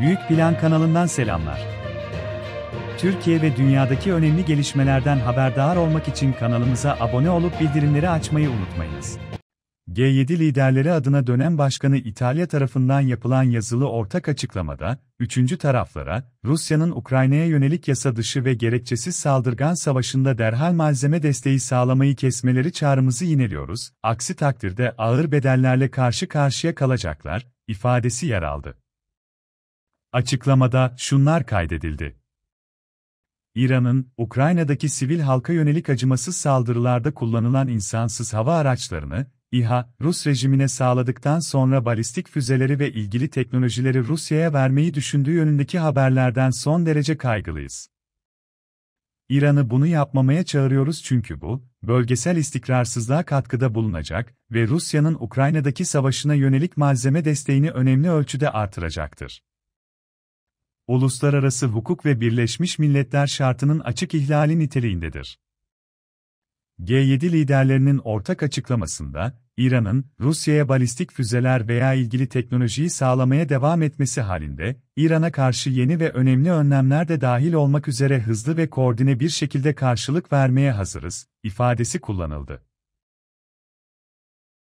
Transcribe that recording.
Büyük Plan kanalından selamlar. Türkiye ve dünyadaki önemli gelişmelerden haberdar olmak için kanalımıza abone olup bildirimleri açmayı unutmayınız. G7 liderleri adına dönem başkanı İtalya tarafından yapılan yazılı ortak açıklamada, üçüncü taraflara, Rusya'nın Ukrayna'ya yönelik yasa dışı ve gerekçesiz saldırgan savaşında derhal malzeme desteği sağlamayı kesmeleri çağrımızı yineliyoruz, aksi takdirde ağır bedellerle karşı karşıya kalacaklar, ifadesi yer aldı. Açıklamada şunlar kaydedildi. İran'ın, Ukrayna'daki sivil halka yönelik acımasız saldırılarda kullanılan insansız hava araçlarını, İHA, Rus rejimine sağladıktan sonra balistik füzeleri ve ilgili teknolojileri Rusya'ya vermeyi düşündüğü yönündeki haberlerden son derece kaygılıyız. İran'ı bunu yapmamaya çağırıyoruz çünkü bu, bölgesel istikrarsızlığa katkıda bulunacak ve Rusya'nın Ukrayna'daki savaşına yönelik malzeme desteğini önemli ölçüde artıracaktır uluslararası hukuk ve Birleşmiş Milletler Şartı'nın açık ihlali niteliğindedir. G7 liderlerinin ortak açıklamasında, İran'ın Rusya'ya balistik füzeler veya ilgili teknolojiyi sağlamaya devam etmesi halinde, İran'a karşı yeni ve önemli önlemler de dahil olmak üzere hızlı ve koordine bir şekilde karşılık vermeye hazırız, ifadesi kullanıldı.